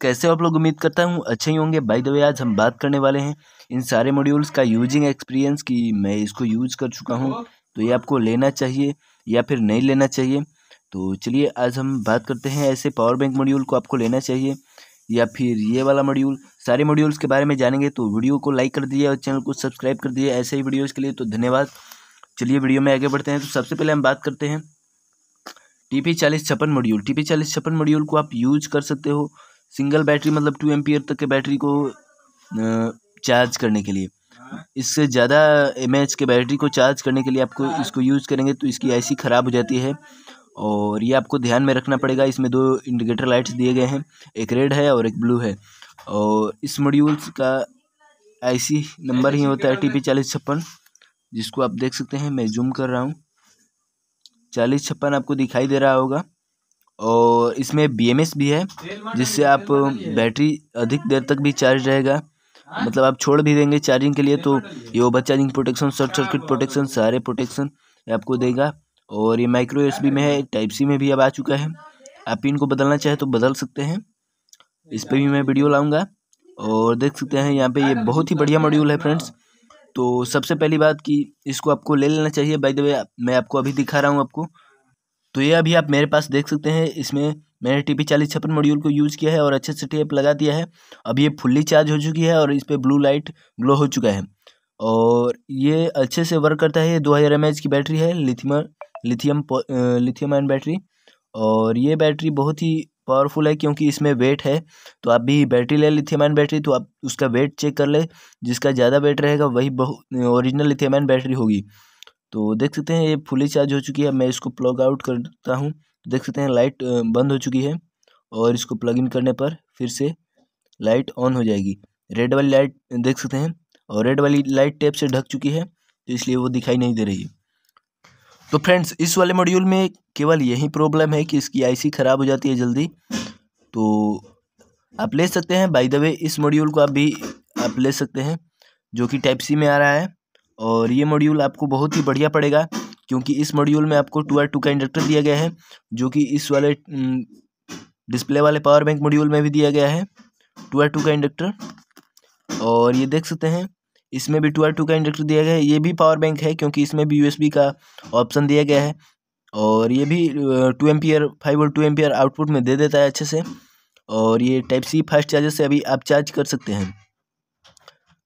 कैसे आप लोग उम्मीद करता हूँ अच्छे ही होंगे बाई द वे आज हम बात करने वाले हैं इन सारे मॉड्यूल्स का यूजिंग एक्सपीरियंस कि मैं इसको यूज कर चुका हूँ तो ये आपको लेना चाहिए या फिर नहीं लेना चाहिए तो चलिए आज हम बात करते हैं ऐसे पावर बैंक मॉड्यूल को आपको लेना चाहिए या फिर ये वाला मॉड्यूल सारे मॉड्यूल्स के बारे में जानेंगे तो वीडियो को लाइक कर दिए और चैनल को सब्सक्राइब कर दिए ऐसे ही वीडियोज़ के लिए तो धन्यवाद चलिए वीडियो में आगे बढ़ते हैं तो सबसे पहले हम बात करते हैं टी पी चालीस छप्पन मॉड्यूल टी पी चालीस छप्पन मॉड्यूल को आप यूज कर सकते हो सिंगल बैटरी मतलब टू एम तक के बैटरी को चार्ज करने के लिए इससे ज़्यादा एम के बैटरी को चार्ज करने के लिए आपको इसको यूज़ करेंगे तो इसकी आईसी ख़राब हो जाती है और ये आपको ध्यान में रखना पड़ेगा इसमें दो इंडिकेटर लाइट्स दिए गए हैं एक रेड है और एक ब्लू है और इस मॉड्यूल्स का आईसी नंबर ही होता है टी पी चालीस छप्पन जिसको आप देख सकते हैं मैं जूम कर रहा हूँ चालीस छप्पन आपको दिखाई दे रहा होगा और इसमें बी एम एस भी है जिससे आप बैटरी अधिक देर तक भी चार्ज रहेगा हाँ? मतलब आप छोड़ भी देंगे चार्जिंग के लिए तो ये over charging protection short circuit protection सारे प्रोटेक्शन आपको देगा और ये माइक्रो एस में है टाइप सी में भी अब आ चुका है आप इनको बदलना चाहें तो बदल सकते हैं इस पर भी मैं वीडियो लाऊँगा और देख सकते हैं यहाँ पर ये हाँ, बहुत ही हाँ, बढ़िया मॉड्यूल है फ्रेंड्स तो सबसे पहली बात कि इसको आपको ले लेना चाहिए बाय द वे मैं आपको अभी दिखा रहा हूँ आपको तो ये अभी आप मेरे पास देख सकते हैं इसमें मैंने टी पी चालीस छप्पन मॉड्यूल को यूज़ किया है और अच्छे से टेप लगा दिया है अब ये फुल्ली चार्ज हो चुकी है और इस पर ब्लू लाइट ग्लो हो चुका है और ये अच्छे से वर्क करता है ये दो हज़ार एम की बैटरी है lithium lithium lithium ion battery और ये बैटरी बहुत ही पावरफुल है क्योंकि इसमें वेट है तो आप भी बैटरी ले लिथियम आयन बैटरी तो आप उसका वेट चेक कर ले जिसका ज़्यादा वेट रहेगा वही बहु ओरिजिनल लिथियम आयन बैटरी होगी तो देख सकते हैं ये फुली चार्ज हो चुकी है मैं इसको प्लग आउट करता हूँ देख सकते हैं लाइट बंद हो चुकी है और इसको प्लग इन करने पर फिर से लाइट ऑन हो जाएगी रेड वाली लाइट देख सकते हैं और रेड वाली लाइट टेप से ढक चुकी है तो इसलिए वो दिखाई नहीं दे रही है तो फ्रेंड्स इस वाले मॉड्यूल में केवल यही प्रॉब्लम है कि इसकी आईसी ख़राब हो जाती है जल्दी तो आप ले सकते हैं बाय द वे इस मॉड्यूल को आप भी आप ले सकते हैं जो कि टाइप सी में आ रहा है और ये मॉड्यूल आपको बहुत ही बढ़िया पड़ेगा क्योंकि इस मॉड्यूल में आपको टू आर टू का इंडक्टर दिया गया है जो कि इस वाले डिस्प्ले वाले पावर बैंक मॉड्यूल में भी दिया गया है टू आर टू का इंडक्टर और ये देख सकते हैं इसमें भी टू आर टू का इंडक्टर दिया गया है ये भी पावर बैंक है क्योंकि इसमें भी यू का ऑप्शन दिया गया है और ये भी टू एम आर फाइव और टू आर आउटपुट में दे देता है अच्छे से और ये टाइप सी फास्ट चार्जर से अभी आप चार्ज कर सकते हैं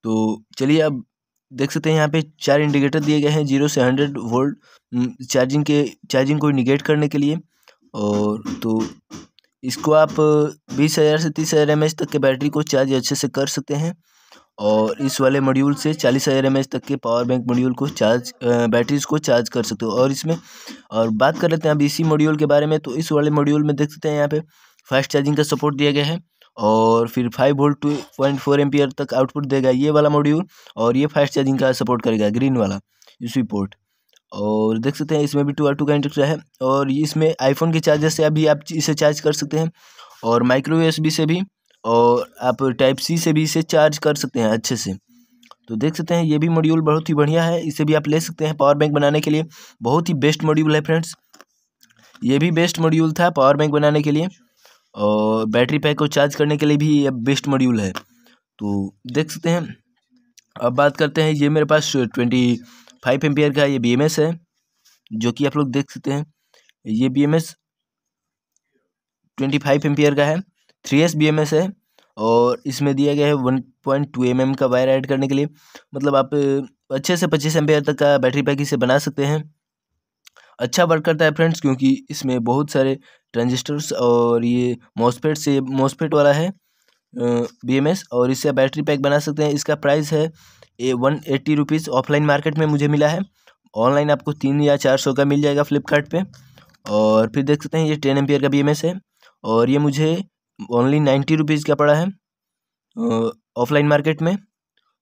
तो चलिए अब देख सकते हैं यहाँ पे चार इंडिकेटर दिए गए हैं जीरो से हंड्रेड वोल्ट चार्जिंग के चार्जिंग को इंडिकेट करने के लिए और तो इसको आप बीस हज़ार से तीस हज़ार एम तक के बैटरी को चार्ज अच्छे से कर सकते हैं और इस वाले मॉड्यूल से चालीस हज़ार एम तक के पावर बैंक मॉड्यूल को चार्ज बैटरीज को चार्ज कर सकते हो और इसमें और बात कर लेते हैं अब इसी मॉड्यूल के बारे में तो इस वाले मॉड्यूल में देख सकते हैं यहाँ पे फास्ट चार्जिंग का सपोर्ट दिया गया है और फिर five volt two point four ampere तक आउटपुट देगा ये वाला मॉड्यूल और ये फास्ट चार्जिंग का सपोर्ट करेगा ग्रीन वाला यूसी पोर्ट और देख सकते हैं इसमें भी टू आर टू का इंडक्टर है और इसमें आईफोन के चार्जर से अभी आप इसे चार्ज कर सकते हैं और माइक्रो एस से भी और आप टाइप सी से भी इसे चार्ज कर सकते हैं अच्छे से तो देख सकते हैं ये भी मॉड्यूल बहुत ही बढ़िया है इसे भी आप ले सकते हैं पावर बैंक बनाने के लिए बहुत ही बेस्ट मॉड्यूल है फ्रेंड्स ये भी बेस्ट मॉड्यूल था पावर बैंक बनाने के लिए और बैटरी पैक को चार्ज करने के लिए भी ये बेस्ट मॉड्यूल है तो देख सकते हैं अब बात करते हैं ये मेरे पास ट्वेंटी फाइव एम का ये बी है जो कि आप लोग देख सकते हैं ये B M S twenty five M का है three S B M S है और इसमें दिया गया है one point two M M का वायर ऐड करने के लिए मतलब आप अच्छे से पच्चीस एम तक का बैटरी पैक इसे बना सकते हैं अच्छा वर्क करता है फ्रेंड्स क्योंकि इसमें बहुत सारे ट्रांजिस्टर्स और ये मॉसफेट से मॉसफेट वाला है बी एम एस और इससे बैटरी पैक बना सकते हैं इसका प्राइस है a one eighty rupees offline market में मुझे मिला है ऑनलाइन आपको तीन या चार सौ का मिल जाएगा फ्लिपकार्ट पे और फिर देख सकते हैं ये टेन एम्पियर का बी एम एस है और ये मुझे ओनली नाइन्टी रुपीज़ का पड़ा है ऑफलाइन मार्केट में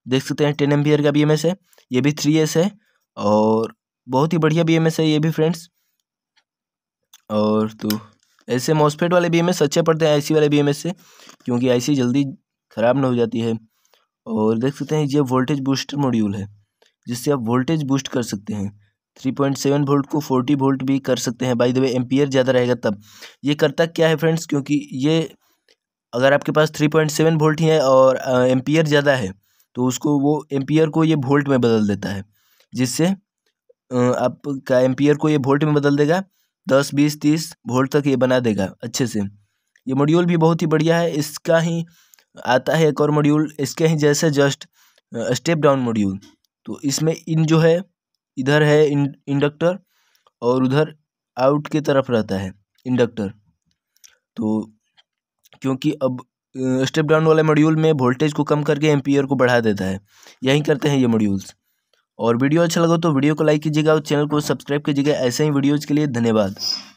देख सकते हैं टेन एम्पियर का बी एम एस है ये भी थ्री एस है और बहुत ही बढ़िया बी है ये भी फ्रेंड्स और तो ऐसे मॉसफेट वाले बी अच्छे पड़ते हैं आईसी वाले बी से क्योंकि आईसी जल्दी ख़राब ना हो जाती है और देख सकते हैं ये वोल्टेज बूस्टर मॉड्यूल है जिससे आप वोल्टेज बूस्ट कर सकते हैं थ्री पॉइंट सेवन वोल्ट को फोर्टी वोल्ट भी कर सकते हैं बाई द वे एम्पियर ज़्यादा रहेगा तब ये करता क्या है फ्रेंड्स क्योंकि ये अगर आपके पास थ्री पॉइंट सेवन वोल्ट ही है और एम्पियर ज़्यादा है तो उसको वो एम्पियर को ये वोल्ट में बदल देता है जिससे आपका एम्पियर को ये वोल्ट में बदल देगा दस बीस तीस वोल्ट तक ये बना देगा अच्छे से ये मॉड्यूल भी बहुत ही बढ़िया है इसका ही आता है एक और मॉड्यूल इसके ही जैसे जस्ट स्टेप डाउन मॉड्यूल तो इसमें इन जो है इधर है इंडक्टर और उधर आउट की तरफ रहता है इंडक्टर तो क्योंकि अब स्टेप डाउन वाले मॉड्यूल में वोल्टेज को कम करके एम्पियर को बढ़ा देता है यही करते हैं ये मॉड्यूल्स और वीडियो अच्छा लगा तो वीडियो को लाइक कीजिएगा और चैनल को सब्सक्राइब कीजिएगा ऐसे ही वीडियोज़ के लिए धन्यवाद